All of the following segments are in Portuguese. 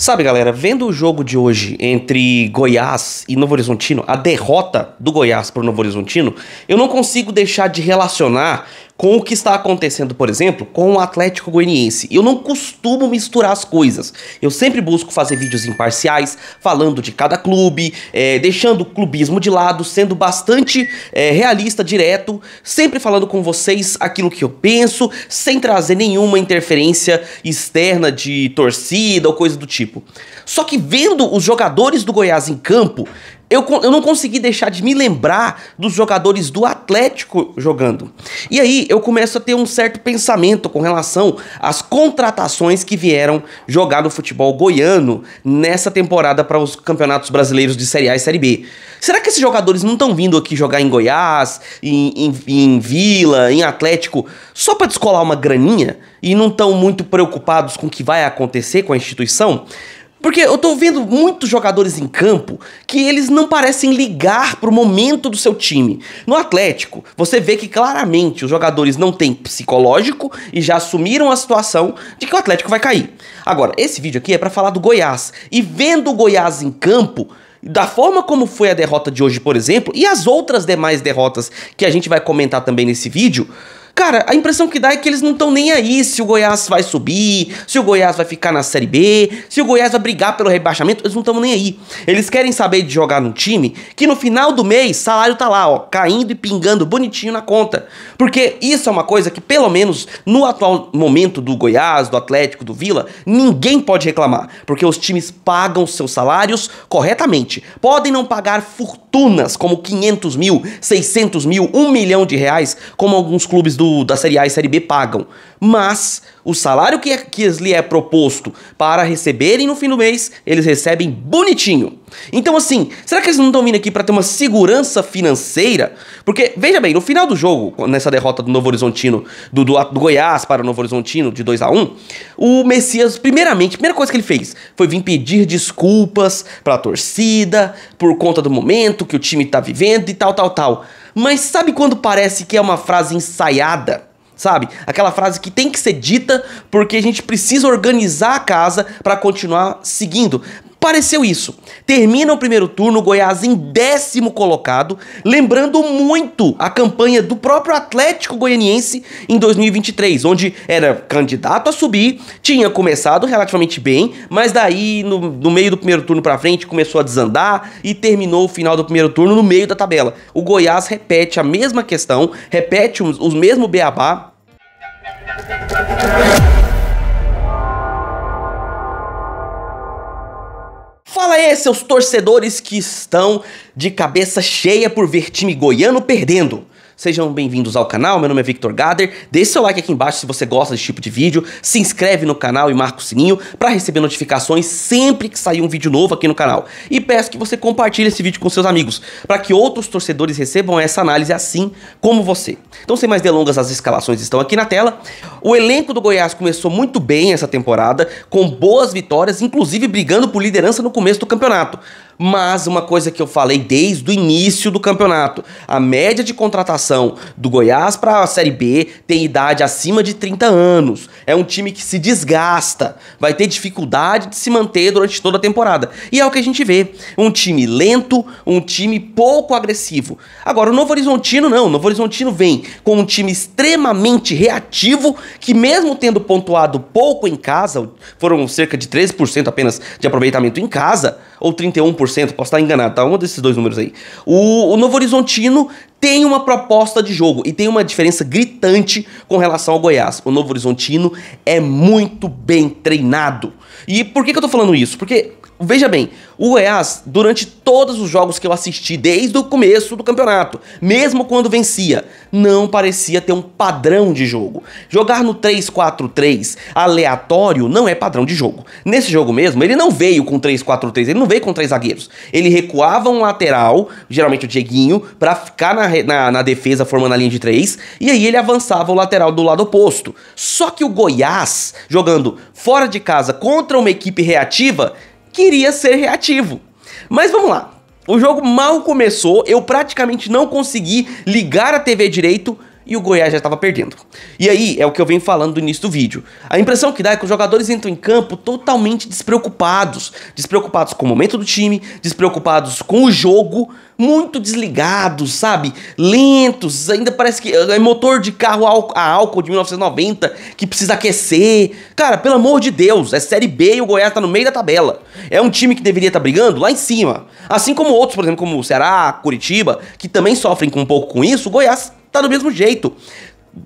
Sabe, galera, vendo o jogo de hoje entre Goiás e Novo Horizontino, a derrota do Goiás para o Novo Horizontino, eu não consigo deixar de relacionar com o que está acontecendo, por exemplo, com o Atlético Goianiense. Eu não costumo misturar as coisas. Eu sempre busco fazer vídeos imparciais, falando de cada clube, é, deixando o clubismo de lado, sendo bastante é, realista, direto, sempre falando com vocês aquilo que eu penso, sem trazer nenhuma interferência externa de torcida ou coisa do tipo. Só que vendo os jogadores do Goiás em campo, eu, eu não consegui deixar de me lembrar dos jogadores do Atlético jogando. E aí eu começo a ter um certo pensamento com relação às contratações que vieram jogar no futebol goiano nessa temporada para os campeonatos brasileiros de Série A e Série B. Será que esses jogadores não estão vindo aqui jogar em Goiás, em, em, em Vila, em Atlético, só para descolar uma graninha e não estão muito preocupados com o que vai acontecer com a instituição? Porque eu tô vendo muitos jogadores em campo que eles não parecem ligar pro momento do seu time. No Atlético, você vê que claramente os jogadores não têm psicológico e já assumiram a situação de que o Atlético vai cair. Agora, esse vídeo aqui é para falar do Goiás. E vendo o Goiás em campo, da forma como foi a derrota de hoje, por exemplo, e as outras demais derrotas que a gente vai comentar também nesse vídeo, Cara, a impressão que dá é que eles não estão nem aí se o Goiás vai subir, se o Goiás vai ficar na Série B, se o Goiás vai brigar pelo rebaixamento, eles não estão nem aí. Eles querem saber de jogar num time que no final do mês salário tá lá, ó, caindo e pingando bonitinho na conta. Porque isso é uma coisa que, pelo menos no atual momento do Goiás, do Atlético, do Vila, ninguém pode reclamar. Porque os times pagam seus salários corretamente. Podem não pagar fortunas como 500 mil, 600 mil, 1 milhão de reais, como alguns clubes do da Série A e Série B pagam. Mas o salário que, é, que lhe é proposto para receberem no fim do mês, eles recebem bonitinho. Então, assim, será que eles não estão vindo aqui para ter uma segurança financeira? Porque, veja bem, no final do jogo, nessa derrota do Novo Horizontino, do, do, do Goiás para o Novo Horizontino, de 2 a 1 o Messias, primeiramente, a primeira coisa que ele fez foi vir pedir desculpas para a torcida, por conta do momento que o time está vivendo e tal, tal, tal. Mas sabe quando parece que é uma frase ensaiada? Sabe? Aquela frase que tem que ser dita porque a gente precisa organizar a casa para continuar seguindo. Pareceu isso. Termina o primeiro turno, Goiás em décimo colocado, lembrando muito a campanha do próprio Atlético Goianiense em 2023, onde era candidato a subir, tinha começado relativamente bem, mas daí no, no meio do primeiro turno para frente começou a desandar e terminou o final do primeiro turno no meio da tabela. O Goiás repete a mesma questão, repete os, os mesmos beabá. Esses seus torcedores que estão de cabeça cheia por ver time goiano perdendo? Sejam bem-vindos ao canal, meu nome é Victor Gader. Deixe seu like aqui embaixo se você gosta desse tipo de vídeo. Se inscreve no canal e marca o sininho para receber notificações sempre que sair um vídeo novo aqui no canal. E peço que você compartilhe esse vídeo com seus amigos para que outros torcedores recebam essa análise assim como você. Então, sem mais delongas, as escalações estão aqui na tela. O elenco do Goiás começou muito bem essa temporada, com boas vitórias, inclusive brigando por liderança no começo do campeonato. Mas uma coisa que eu falei desde o início do campeonato: a média de contratação do Goiás para a Série B tem idade acima de 30 anos. É um time que se desgasta, vai ter dificuldade de se manter durante toda a temporada. E é o que a gente vê: um time lento, um time pouco agressivo. Agora, o Novo Horizontino não. O Novo Horizontino vem com um time extremamente reativo que, mesmo tendo pontuado pouco em casa, foram cerca de 13% apenas de aproveitamento em casa, ou 31% 3%, posso estar enganado, tá? Um desses dois números aí. O, o Novo Horizontino tem uma proposta de jogo e tem uma diferença gritante com relação ao Goiás. O Novo Horizontino é muito bem treinado. E por que, que eu tô falando isso? Porque Veja bem, o Goiás, durante todos os jogos que eu assisti desde o começo do campeonato, mesmo quando vencia, não parecia ter um padrão de jogo. Jogar no 3-4-3 aleatório não é padrão de jogo. Nesse jogo mesmo, ele não veio com 3-4-3, ele não veio com três zagueiros. Ele recuava um lateral, geralmente o Dieguinho, para ficar na, na, na defesa formando a linha de 3, e aí ele avançava o lateral do lado oposto. Só que o Goiás, jogando fora de casa contra uma equipe reativa, queria ser reativo. Mas vamos lá. O jogo mal começou, eu praticamente não consegui ligar a TV direito, e o Goiás já estava perdendo. E aí é o que eu venho falando no início do vídeo. A impressão que dá é que os jogadores entram em campo totalmente despreocupados, despreocupados com o momento do time, despreocupados com o jogo, muito desligados, sabe? Lentos, ainda parece que é motor de carro a álcool de 1990 que precisa aquecer. Cara, pelo amor de Deus, é Série B e o Goiás está no meio da tabela. É um time que deveria estar tá brigando lá em cima. Assim como outros, por exemplo, como o Ceará, Curitiba, que também sofrem um pouco com isso, o Goiás tá do mesmo jeito.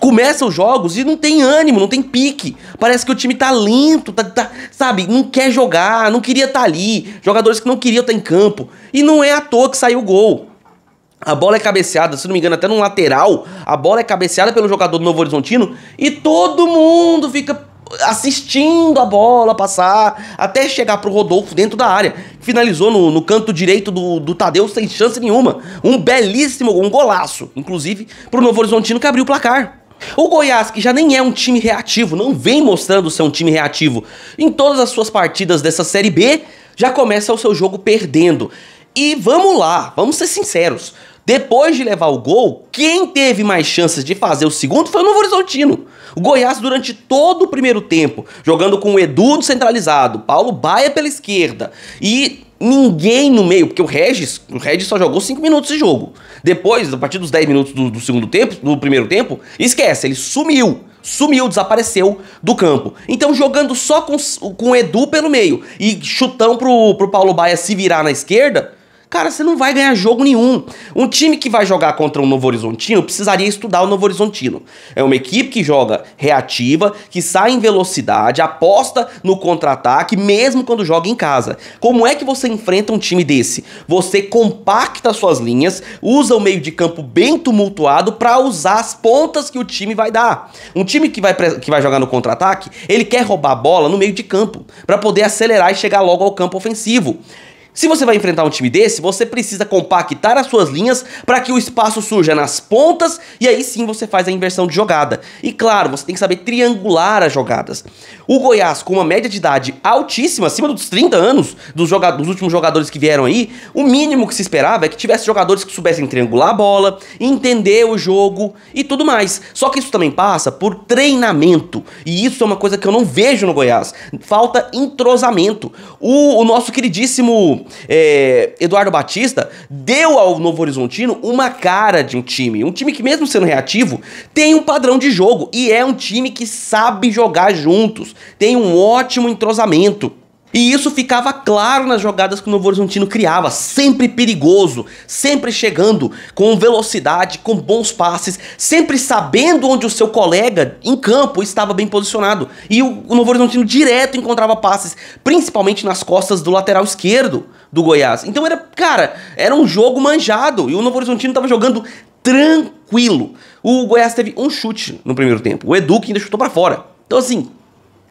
Começa os jogos e não tem ânimo, não tem pique. Parece que o time tá lento, tá, tá sabe? Não quer jogar, não queria estar tá ali. Jogadores que não queriam estar tá em campo. E não é à toa que saiu o gol. A bola é cabeceada, se não me engano, até no lateral. A bola é cabeceada pelo jogador do Novo Horizontino. E todo mundo fica assistindo a bola passar até chegar pro Rodolfo dentro da área. Finalizou no, no canto direito do, do Tadeu sem chance nenhuma. Um belíssimo um golaço, inclusive, pro Novo Horizontino que abriu o placar. O Goiás, que já nem é um time reativo, não vem mostrando ser um time reativo em todas as suas partidas dessa Série B, já começa o seu jogo perdendo. E vamos lá, vamos ser sinceros. Depois de levar o gol, quem teve mais chances de fazer o segundo foi o Novo Horizontino. O Goiás, durante todo o primeiro tempo, jogando com o Edu centralizado, Paulo Baia pela esquerda e ninguém no meio, porque o Regis, o Regis só jogou 5 minutos de jogo. Depois, a partir dos 10 minutos do, do, segundo tempo, do primeiro tempo, esquece, ele sumiu. Sumiu, desapareceu do campo. Então, jogando só com, com o Edu pelo meio e chutão pro, pro Paulo Baia se virar na esquerda, Cara, você não vai ganhar jogo nenhum. Um time que vai jogar contra um Novo Horizontino precisaria estudar o Novo Horizontino. É uma equipe que joga reativa, que sai em velocidade, aposta no contra-ataque, mesmo quando joga em casa. Como é que você enfrenta um time desse? Você compacta suas linhas, usa o meio de campo bem tumultuado para usar as pontas que o time vai dar. Um time que vai, que vai jogar no contra-ataque, ele quer roubar a bola no meio de campo para poder acelerar e chegar logo ao campo ofensivo. Se você vai enfrentar um time desse, você precisa compactar as suas linhas para que o espaço surja nas pontas e aí sim você faz a inversão de jogada. E claro, você tem que saber triangular as jogadas. O Goiás, com uma média de idade altíssima, acima dos 30 anos dos, dos últimos jogadores que vieram aí, o mínimo que se esperava é que tivesse jogadores que soubessem triangular a bola, entender o jogo e tudo mais. Só que isso também passa por treinamento. E isso é uma coisa que eu não vejo no Goiás. Falta entrosamento. o, o nosso queridíssimo é, Eduardo Batista deu ao Novo Horizontino uma cara de um time. Um time que, mesmo sendo reativo, tem um padrão de jogo e é um time que sabe jogar juntos, tem um ótimo entrosamento. E isso ficava claro nas jogadas que o Novo Horizontino criava, sempre perigoso, sempre chegando com velocidade, com bons passes, sempre sabendo onde o seu colega em campo estava bem posicionado. E o, o Novo Horizontino direto encontrava passes, principalmente nas costas do lateral esquerdo do Goiás. Então era, cara, era um jogo manjado e o Novo Horizontino estava jogando tranquilo. O Goiás teve um chute no primeiro tempo, o Edu que ainda chutou para fora. Então assim,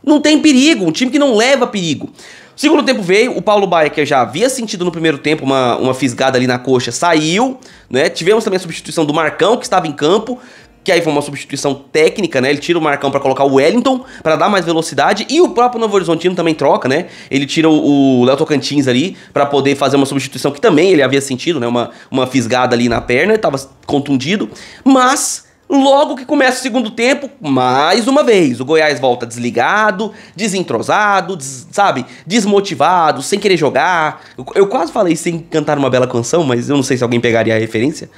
não tem perigo, um time que não leva perigo. O segundo tempo veio, o Paulo Baia, que já havia sentido no primeiro tempo uma, uma fisgada ali na coxa, saiu, né? Tivemos também a substituição do Marcão, que estava em campo, que aí foi uma substituição técnica, né? Ele tira o Marcão para colocar o Wellington, para dar mais velocidade, e o próprio Novo Horizontino também troca, né? Ele tira o Léo Tocantins ali para poder fazer uma substituição que também ele havia sentido, né? Uma, uma fisgada ali na perna, estava contundido, mas Logo que começa o segundo tempo, mais uma vez, o Goiás volta desligado, desentrosado, des, sabe, desmotivado, sem querer jogar. Eu, eu, quase falei sem cantar uma bela canção, mas eu não sei se alguém pegaria a referência.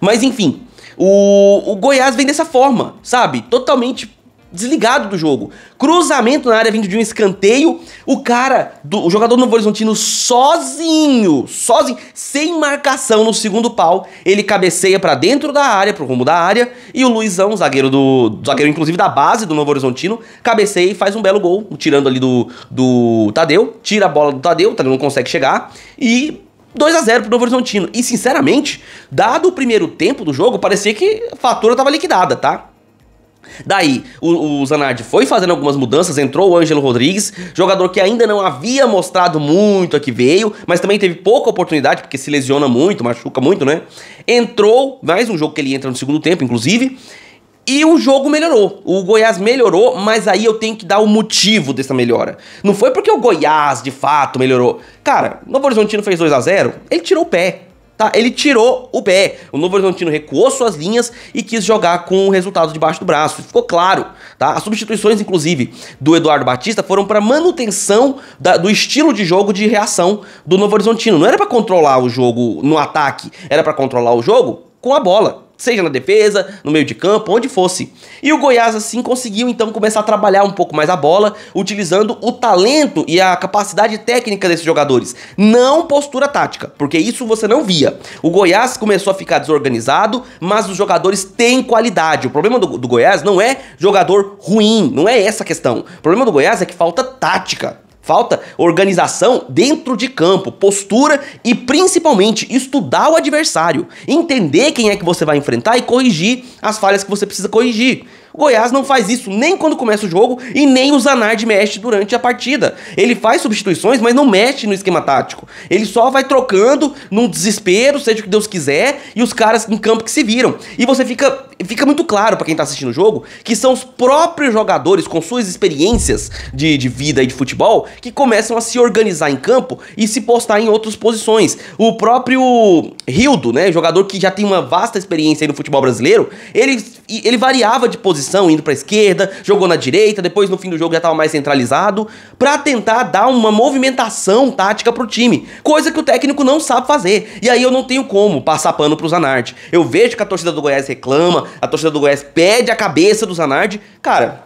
Mas enfim, o, o Goiás vem dessa forma, sabe? Totalmente desligado do jogo. Cruzamento na área vindo de um escanteio, o cara, do, o jogador do Novo Horizontino sozinho, sozinho, sem marcação no segundo pau, ele cabeceia para dentro da área, pro rumo da área, e o Luizão, zagueiro do zagueiro inclusive da base do Novo Horizontino, cabeceia e faz um belo gol, tirando ali do do Tadeu, tira a bola do Tadeu, o Tadeu não consegue chegar e 2 a 0 pro Novo Horizontino. E sinceramente, dado o primeiro tempo do jogo, parecia que a fatura tava liquidada, tá? Daí, o, o, Zanardi foi fazendo algumas mudanças, entrou o Ângelo Rodrigues, jogador que ainda não havia mostrado muito aqui veio, mas também teve pouca oportunidade, porque se lesiona muito, machuca muito, né? Entrou, mais um jogo que ele entra no segundo tempo, inclusive, e o jogo melhorou. O Goiás melhorou, mas aí eu tenho que dar o motivo dessa melhora. Não foi porque o Goiás, de fato, melhorou. Cara, o Novo Horizontino fez 2 a 0 ele tirou o pé. Tá, ele tirou o pé. O Novo Horizontino recuou suas linhas e quis jogar com o resultado debaixo do braço. ficou claro. Tá? As substituições, inclusive, do Eduardo Batista foram para manutenção da, do estilo de jogo de reação do Novo Horizontino. Não era para controlar o jogo no ataque, era para controlar o jogo com a bola seja na defesa, no meio de campo, onde fosse. E o Goiás assim conseguiu então começar a trabalhar um pouco mais a bola, utilizando o talento e a capacidade técnica desses jogadores, não postura tática, porque isso você não via. O Goiás começou a ficar desorganizado, mas os jogadores têm qualidade. O problema do, do Goiás não é jogador ruim, não é essa a questão. O problema do Goiás é que falta tática. Falta organização dentro de campo, postura e principalmente estudar o adversário, entender quem é que você vai enfrentar e corrigir as falhas que você precisa corrigir. O Goiás não faz isso nem quando começa o jogo e nem o Zanardi mexe durante a partida. Ele faz substituições, mas não mexe no esquema tático. Ele só vai trocando num desespero, seja o que Deus quiser, e os caras em campo que se viram. E você fica, fica muito claro para quem tá assistindo o jogo que são os próprios jogadores com suas experiências de, de vida e de futebol que começam a se organizar em campo e se postar em outras posições. O próprio Rildo, né, jogador que já tem uma vasta experiência no futebol brasileiro, ele ele variava de posição, indo para esquerda, jogou na direita, depois no fim do jogo já estava mais centralizado, para tentar dar uma movimentação tática pro time, coisa que o técnico não sabe fazer. E aí eu não tenho como passar pano pro Zanardi. Eu vejo que a torcida do Goiás reclama, a torcida do Goiás pede a cabeça do Zanardi. Cara,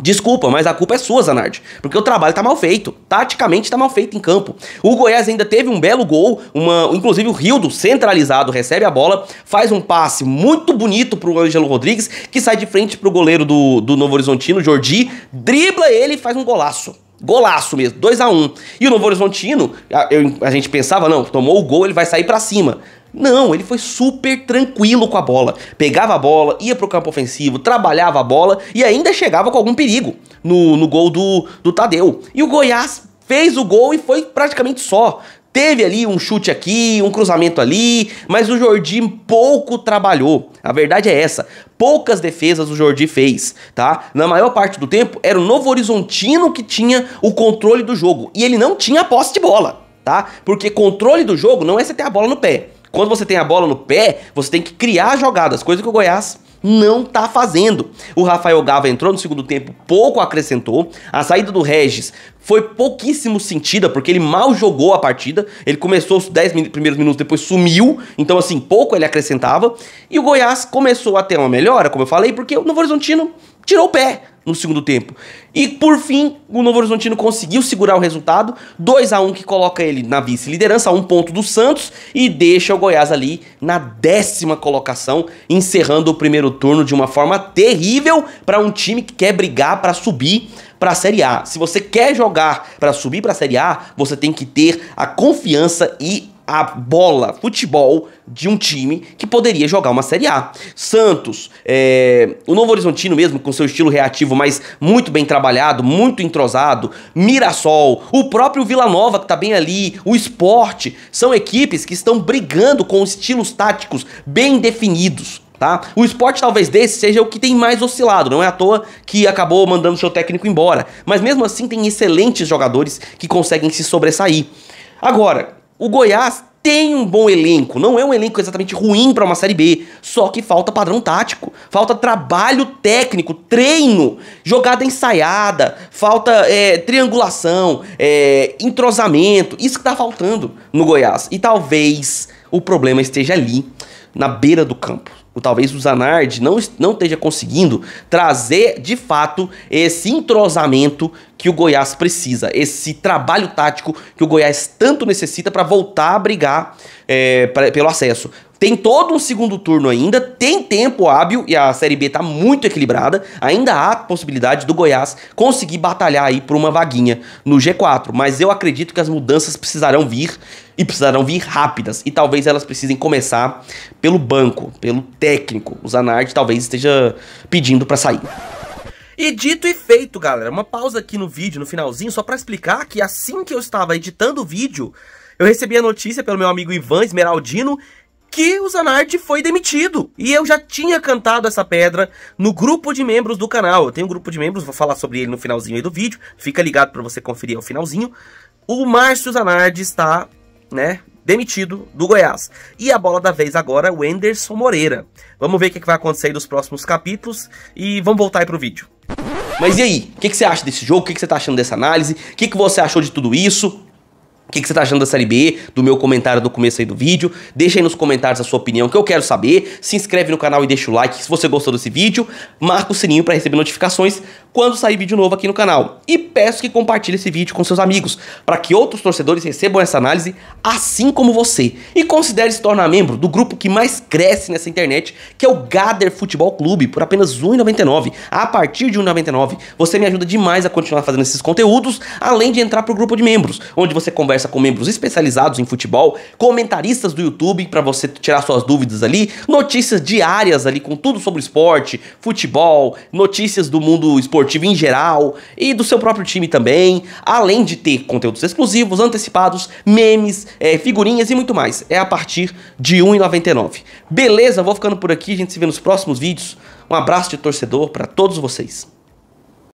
Desculpa, mas a culpa é sua, Zanardi, porque o trabalho tá mal feito, taticamente tá mal feito em campo. O Goiás ainda teve um belo gol, uma, inclusive o Rildo centralizado recebe a bola, faz um passe muito bonito pro Ângelo Rodrigues, que sai de frente pro goleiro do, do Novo Horizontino, Jordi, dribla ele e faz um golaço. Golaço mesmo, 2 a 1 um. E o Novo Horizontino, a, eu, a gente pensava, não, tomou o gol, ele vai sair para cima. Não, ele foi super tranquilo com a bola. Pegava a bola, ia pro campo ofensivo, trabalhava a bola e ainda chegava com algum perigo no, no gol do, do Tadeu. E o Goiás fez o gol e foi praticamente só. Teve ali um chute aqui, um cruzamento ali, mas o Jordi pouco trabalhou. A verdade é essa. Poucas defesas o Jordi fez, tá? Na maior parte do tempo era o Novo Horizontino que tinha o controle do jogo e ele não tinha posse de bola, tá? Porque controle do jogo não é você ter a bola no pé. Quando você tem a bola no pé, você tem que criar jogadas, coisa que o Goiás não tá fazendo. O Rafael Gava entrou no segundo tempo, pouco acrescentou. A saída do Regis foi pouquíssimo sentida, porque ele mal jogou a partida. Ele começou os 10 min primeiros minutos, depois sumiu. Então, assim, pouco ele acrescentava. E o Goiás começou a ter uma melhora, como eu falei, porque o Novo Horizontino tirou o pé no segundo tempo. E por fim, o Novo Horizontino conseguiu segurar o resultado, 2 a 1 que coloca ele na vice-liderança, a um ponto do Santos e deixa o Goiás ali na décima colocação, encerrando o primeiro turno de uma forma terrível para um time que quer brigar para subir para a Série A. Se você quer jogar para subir para a Série A, você tem que ter a confiança e a bola, futebol de um time que poderia jogar uma Série A. Santos, é, o Novo Horizontino mesmo, com seu estilo reativo, mas muito bem trabalhado, muito entrosado, Mirassol, o próprio Vila Nova que está bem ali, o Esporte, são equipes que estão brigando com estilos táticos bem definidos. Tá? O esporte talvez desse seja o que tem mais oscilado, não é à toa que acabou mandando seu técnico embora. Mas mesmo assim tem excelentes jogadores que conseguem se sobressair. Agora, o Goiás tem um bom elenco, não é um elenco exatamente ruim para uma Série B, só que falta padrão tático, falta trabalho técnico, treino, jogada ensaiada, falta é, triangulação, é, entrosamento, isso que tá faltando no Goiás. E talvez o problema esteja ali, na beira do campo o, talvez o Zanardi não, não esteja conseguindo trazer de fato esse entrosamento que o Goiás precisa, esse trabalho tático que o Goiás tanto necessita para voltar a brigar é, pra, pelo acesso. Tem todo um segundo turno ainda, tem tempo hábil e a Série B tá muito equilibrada. Ainda há possibilidade do Goiás conseguir batalhar aí por uma vaguinha no G4, mas eu acredito que as mudanças precisarão vir e precisarão vir rápidas e talvez elas precisem começar pelo banco, pelo técnico. O Zanardi talvez esteja pedindo para sair. E dito e feito, galera, uma pausa aqui no vídeo, no finalzinho, só para explicar que assim que eu estava editando o vídeo, eu recebi a notícia pelo meu amigo Ivan Esmeraldino que o Zanardi foi demitido. E eu já tinha cantado essa pedra no grupo de membros do canal. Eu tenho um grupo de membros, vou falar sobre ele no finalzinho aí do vídeo. Fica ligado para você conferir ao finalzinho. O Márcio Zanardi está, né, demitido do Goiás. E a bola da vez agora, é o Enderson Moreira. Vamos ver o que, vai acontecer aí nos próximos capítulos e vamos voltar aí pro vídeo. Mas e aí? O que, que, você acha desse jogo? O que, que, você tá achando dessa análise? O que, que você achou de tudo isso? O que, que você tá achando da série B, do meu comentário do começo aí do vídeo. Deixa aí nos comentários a sua opinião que eu quero saber. Se inscreve no canal e deixa o like se você gostou desse vídeo. Marca o sininho para receber notificações quando sair vídeo novo aqui no canal. E peço que compartilhe esse vídeo com seus amigos, para que outros torcedores recebam essa análise assim como você. E considere se tornar membro do grupo que mais cresce nessa internet, que é o Gader Futebol Clube, por apenas R$ 1,99. A partir de R$ 1,99, você me ajuda demais a continuar fazendo esses conteúdos, além de entrar para o grupo de membros, onde você conversa com membros especializados em futebol, comentaristas do YouTube, para você tirar suas dúvidas ali, notícias diárias ali com tudo sobre esporte, futebol, notícias do mundo esportivo, esportivo em geral e do seu próprio time também, além de ter conteúdos exclusivos, antecipados, memes, é, figurinhas e muito mais. É a partir de R$1,99. Beleza, vou ficando por aqui, a gente se vê nos próximos vídeos. Um abraço de torcedor para todos vocês.